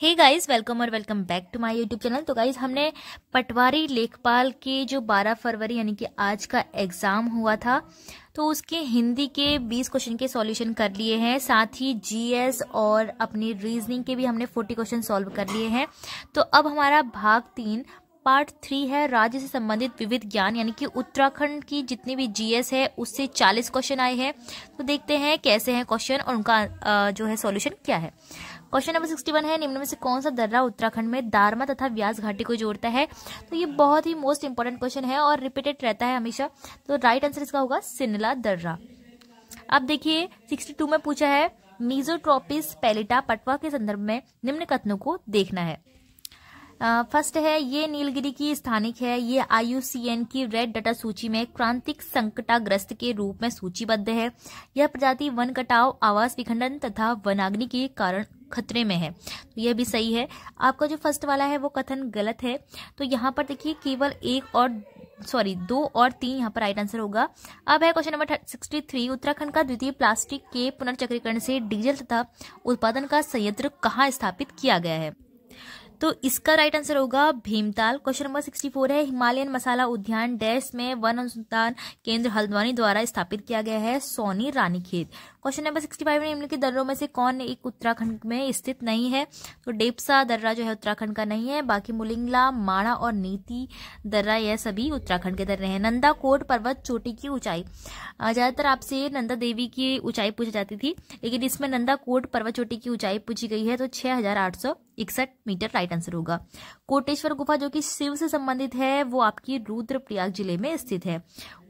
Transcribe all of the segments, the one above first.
हे guys welcome और welcome back to my YouTube channel तो guys हमने पटवारी लेखपाल के जो 12 फरवरी यानी कि आज का एग्ज़ाम हुआ था तो उसके हिंदी के 20 क्वेश्चन के सॉल्यूशन कर लिए हैं साथ ही जीएस और अपनी रीजनिंग के भी हमने 40 क्वेश्चन सॉल्व कर लिए हैं तो अब हमारा भाग तीन पार्ट थ्री है राज्य से संबंधित विविध ज्ञान यानी कि उत्तराखंड की जितनी भी जीएस है उससे 40 क्वेश्चन आए हैं तो देखते हैं कैसे हैं क्वेश्चन और उनका जो है सॉल्यूशन क्या है क्वेश्चन नंबर सिक्सटी वन है निम्न में से कौन सा दर्रा उत्तराखंड में दारमा तथा व्यास घाटी को जोड़ता है तो ये बहुत ही मोस्ट इंपॉर्टेंट क्वेश्चन है और रिपीटेड रहता है हमेशा तो राइट आंसर इसका होगा सिनला दर्रा अब देखिए सिक्सटी टू में पूछा है मीजोट्रोपिस पेलिटा पटवा के संदर्भ में निम्न कथनों को देखना है फर्स्ट है ये नीलगिरी की स्थानिक है ये आईयूसीएन की रेड डाटा सूची में क्रांतिक संकटाग्रस्त के रूप में सूचीबद्ध है यह प्रजाति वन कटाव आवास विखंडन तथा वनाग्नि के कारण खतरे में है तो यह भी सही है आपका जो फर्स्ट वाला है वो कथन गलत है तो यहाँ पर देखिए केवल एक और सॉरी दो और तीन यहाँ पर राइट आंसर होगा अब है question number sixty three Uttarakhand का द्वितीय प्लास्टिक के पुनर्चक्रीकरण से डीजल तथा उत्पादन का संयंत्र कहाँ स्थापित किया गया है तो इसका राइट आंसर होगा Bhimtal question number sixty four है हिमालयन मसाला उद्यान डैश में वन अनुसंधान केंद्र हल्द्वानी द्वारा स्थापित किया गया है Soni Ranikhet question number sixty five में निम्नलिखित दर्रों में से कौन एक उत्तराखंड में स्थित नहीं है तो डेपसा दर्रा जो है उत्तराखंड का नहीं है बाकी मुलिंगला माणा और नीति दर्रा यह सभी उत्तराखंड के दर्रे हैं नंदा कोट पर्वत चोटी की ऊंचाई ज्यादातर आपसे नंदा देवी की ऊंचाई पूछी जाती थी लेकिन इसमें नंदा कोट पर्वत चोटी की ऊंचाई पूछी गई है तो छह इकसठ मीटर राइट आंसर होगा कोटेश्वर गुफा जो कि शिव से संबंधित है वो आपकी रुद्रप्रयाग जिले में स्थित है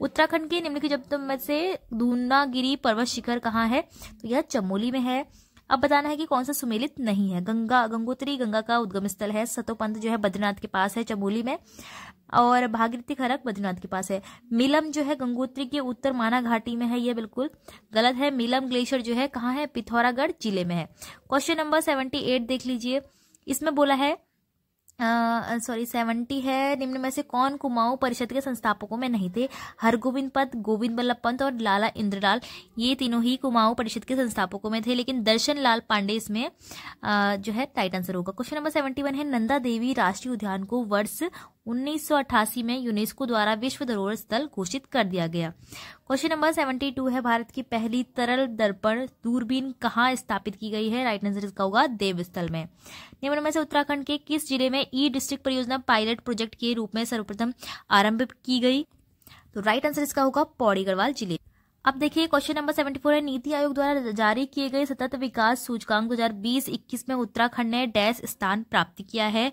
उत्तराखंड के निम्नलिखित शब्दों में से धूनागिरी पर्वत शिखर कहाँ कहाँ है तो यह चमोली में है अब बताना है कि कौन सा सुमेलित नहीं है गंगा गंगोत्री गंगा का उद्गम स्थल है सतोपंत जो है बद्रीनाथ के पास है चमोली में और भागीरथी खरक बद्रीनाथ के पास है मिलम जो है गंगोत्री के उत्तर माना घाटी में है यह बिल्कुल गलत है मिलम ग्लेशियर जो है कहाँ है पिथौरागढ़ जिले में है क्वेश्चन नंबर सेवेंटी देख लीजिए इसमें बोला है सॉरी सेवेंटी है निम्न में से कौन कुमाऊं परिषद के संस्थापकों में नहीं थे हरगोविंद पंत गोविंद वल्लभ पंत और लाला इंद्रलाल ये तीनों ही कुमाऊं परिषद के संस्थापकों में थे लेकिन दर्शन लाल पांडे इसमें जो है राइट आंसर होगा क्वेश्चन नंबर सेवेंटी वन है नंदा देवी राष्ट्रीय उद्यान को वर्ष 1988 में यूनेस्को द्वारा विश्व धरोहर स्थल घोषित कर दिया गया क्वेश्चन नंबर 72 है भारत की पहली तरल दर्पण दूरबीन कहाँ स्थापित की गई है राइट आंसर इसका होगा देवस्थल में निम्न में से उत्तराखंड के किस जिले में ई डिस्ट्रिक्ट परियोजना पायलट प्रोजेक्ट के रूप में सर्वप्रथम आरंभ की गई तो राइट आंसर इसका होगा पौड़ी गढ़वाल जिले अब देखिए क्वेश्चन नंबर 74 है नीति आयोग द्वारा जारी किए गए सतत विकास सूचकांक 2020-21 में उत्तराखंड ने डैश स्थान प्राप्त किया है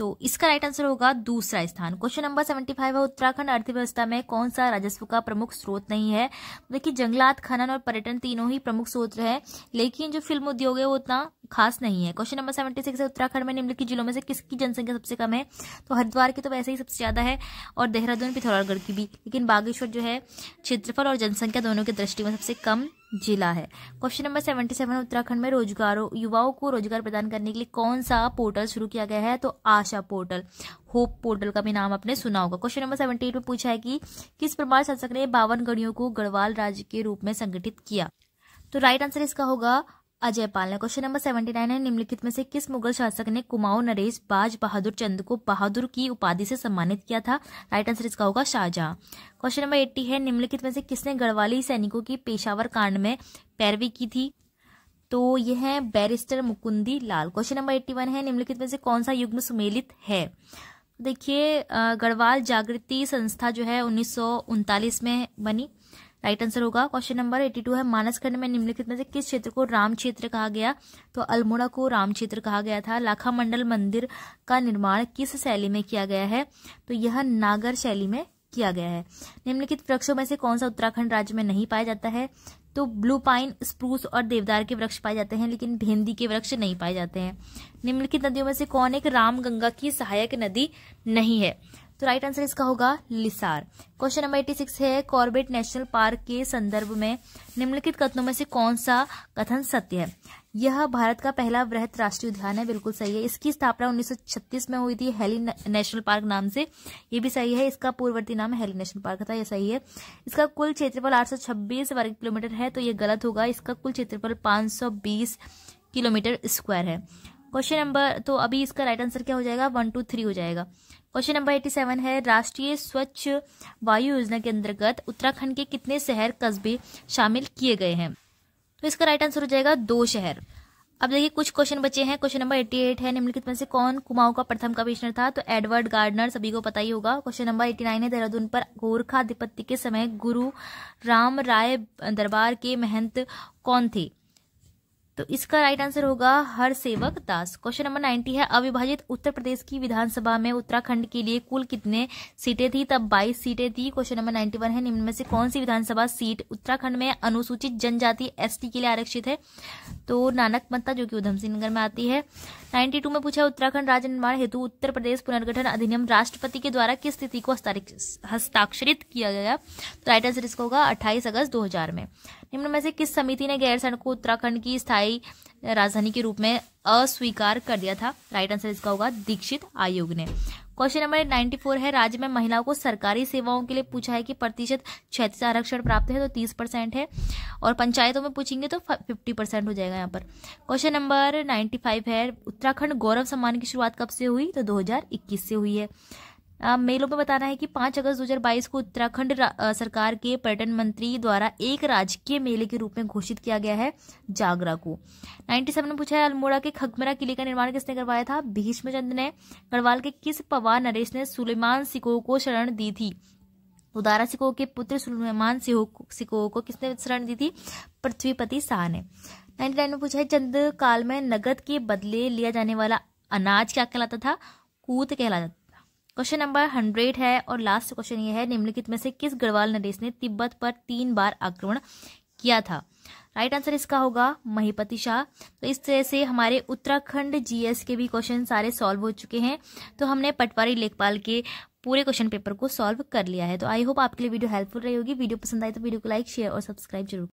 तो इसका राइट आंसर होगा दूसरा स्थान क्वेश्चन नंबर सेवेंटी फाइव है उत्तराखंड अर्थव्यवस्था में कौन सा राजस्व का प्रमुख स्रोत नहीं है देखिए जंगलात खनन और पर्यटन तीनों ही प्रमुख स्रोत है लेकिन जो फिल्म उद्योग है वो उतना खास नहीं है क्वेश्चन नंबर सेवेंटी सिक्स है उत्तराखंड में निम्नलिखित जिलों में से किसकी जनसंख्या सबसे कम है तो हरिद्वार की तो वैसे ही सबसे ज्यादा है और देहरादून पिथौरागढ़ की भी लेकिन बागेश्वर जो है क्षेत्रफल और जनसंख्या दोनों की दृष्टि में सबसे कम जिला है question number seventy seven Uttarakhand में रोजगारों युवाओं को रोजगार प्रदान करने के लिए कौन सा पोर्टल शुरू किया गया है तो आशा पोर्टल होप पोर्टल का भी नाम आपने सुना होगा क्वेश्चन नंबर सेवेंटी एट में पूछा है कि किस प्रमाण शासक ने बावन गढ़ियों को गढ़वाल राज्य के रूप में संगठित किया तो राइट आंसर इसका होगा अजय पाल ने क्वेश्चन नंबर सेवेंटी नाइन है निम्नलिखित में से किस मुगल शासक ने कुमाऊं नरेश बाज बहादुर चंद को बहादुर की उपाधि से सम्मानित किया था राइट आंसर इसका होगा शाहजहां क्वेश्चन नंबर एट्टी है निम्नलिखित में से किसने गढ़वाली सैनिकों की पेशावर कांड में पैरवी की थी तो यह है barrister Mukundi Lal question number eighty one है निम्नलिखित में से कौन सा युग्म सुमेलित है देखिए गढ़वाल जागृति संस्था जो है उन्नीस में बनी राइट आंसर होगा क्वेश्चन नंबर एटी टू है मानसखंड में निम्नलिखित में से किस क्षेत्र को राम क्षेत्र कहा गया तो अल्मोड़ा को राम क्षेत्र कहा गया था लाखा मंडल मंदिर का निर्माण किस शैली में किया गया है तो यह नागर शैली में किया गया है निम्नलिखित वृक्षों में से कौन सा उत्तराखंड राज्य में नहीं पाया जाता है तो ब्लू पाइन स्प्रूस और देवदार के वृक्ष पाए जाते हैं लेकिन भेंदी के वृक्ष नहीं पाए जाते हैं निम्नलिखित नदियों में से कौन एक रामगंगा की सहायक नदी नहीं है तो राइट आंसर इसका होगा लिसार क्वेश्चन नंबर एटी सिक्स है कॉर्बेट नेशनल पार्क के संदर्भ में निम्नलिखित कथनों में से कौन सा कथन सत्य है यह भारत का पहला वृहत राष्ट्रीय उद्यान है बिल्कुल सही है इसकी स्थापना 1936 में हुई थी हेली नेशनल पार्क नाम से ये भी सही है इसका पूर्ववर्ती नाम हेली नेशनल पार्क था यह सही है इसका कुल क्षेत्रफल आठ वर्ग किलोमीटर है तो यह गलत होगा इसका कुल क्षेत्रफल पांच किलोमीटर स्क्वायर है क्वेश्चन नंबर तो अभी इसका राइट आंसर क्या हो जाएगा वन टू थ्री हो जाएगा क्वेश्चन नंबर एटी सेवन है राष्ट्रीय स्वच्छ वायु योजना के अंतर्गत उत्तराखंड के कितने शहर कस्बे शामिल किए गए हैं तो इसका राइट आंसर हो जाएगा दो शहर अब देखिए कुछ क्वेश्चन बचे हैं क्वेश्चन नंबर एट्टी एट है निम्नलिखित में से कौन कुमाऊं का प्रथम कमिश्नर था तो एडवर्ड गार्डनर सभी को पता ही होगा क्वेश्चन नंबर एट्टी नाइन है देहरादून पर गोरखा अधिपत्य के समय गुरु राम राय दरबार के महंत कौन थे तो इसका राइट आंसर होगा हर सेवक दास क्वेश्चन नंबर नाइन्टी है अविभाजित उत्तर प्रदेश की विधानसभा में उत्तराखंड के लिए कुल कितने सीटें थी तब बाईस सीटें थी क्वेश्चन नंबर नाइन्टी वन है निम्न में से कौन सी विधानसभा सीट उत्तराखंड में अनुसूचित जनजाति एसटी के लिए आरक्षित है तो नानक मत्ता जो कि उधम सिंह नगर में आती है नाइन्टी टू में पूछा उत्तराखंड राज्य निर्माण हेतु उत्तर प्रदेश पुनर्गठन अधिनियम राष्ट्रपति के द्वारा किस तिथि को हस्ताक्षरित किया गया तो राइट आंसर इसका होगा अट्ठाईस अगस्त दो में निम्न में से किस समिति ने गैरसैंण को उत्तराखंड की स्थायी राजधानी के रूप में अस्वीकार कर दिया था राइट आंसर इसका होगा दीक्षित आयोग ने क्वेश्चन नंबर 94 है राज्य में महिलाओं को सरकारी सेवाओं के लिए पूछा है कि प्रतिशत क्षेत्र आरक्षण प्राप्त है तो 30 परसेंट है और पंचायतों में पूछेंगे तो 50 परसेंट हो जाएगा यहाँ पर क्वेश्चन नंबर 95 है उत्तराखंड गौरव सम्मान की शुरुआत कब से हुई तो 2021 से हुई है मेलों में बताना है कि पांच अगस्त 2022 को उत्तराखंड सरकार के पर्यटन मंत्री द्वारा एक राजकीय मेले के रूप में घोषित किया गया है जागरा को 97 में पूछा है अल्मोड़ा के खगमरा किले का निर्माण किसने करवाया था भीष्म चंद ने गढ़वाल के किस पवार नरेश ने सुलेमान सिको को शरण दी थी उदारा सिको के पुत्र सुलेमान सिको को किसने शरण दी थी पृथ्वीपति शाह ने नाइन्टी नाइन में पूछा है चंद काल में नगद के बदले लिया जाने वाला अनाज क्या कहलाता था कूत कहलाता क्वेश्चन नंबर हंड्रेड है और लास्ट क्वेश्चन ये है निम्नलिखित में से किस गढ़वाल नरेश ने तिब्बत पर तीन बार आक्रमण किया था राइट आंसर इसका होगा महीपति शाह तो इस तरह से हमारे उत्तराखंड जीएस के भी क्वेश्चन सारे सॉल्व हो चुके हैं तो हमने पटवारी लेखपाल के पूरे क्वेश्चन पेपर को सॉल्व कर लिया है तो आई होप आपके लिए वीडियो हेल्पफुल रही होगी वीडियो पसंद आए तो वीडियो को लाइक शेयर और सब्सक्राइब जरूर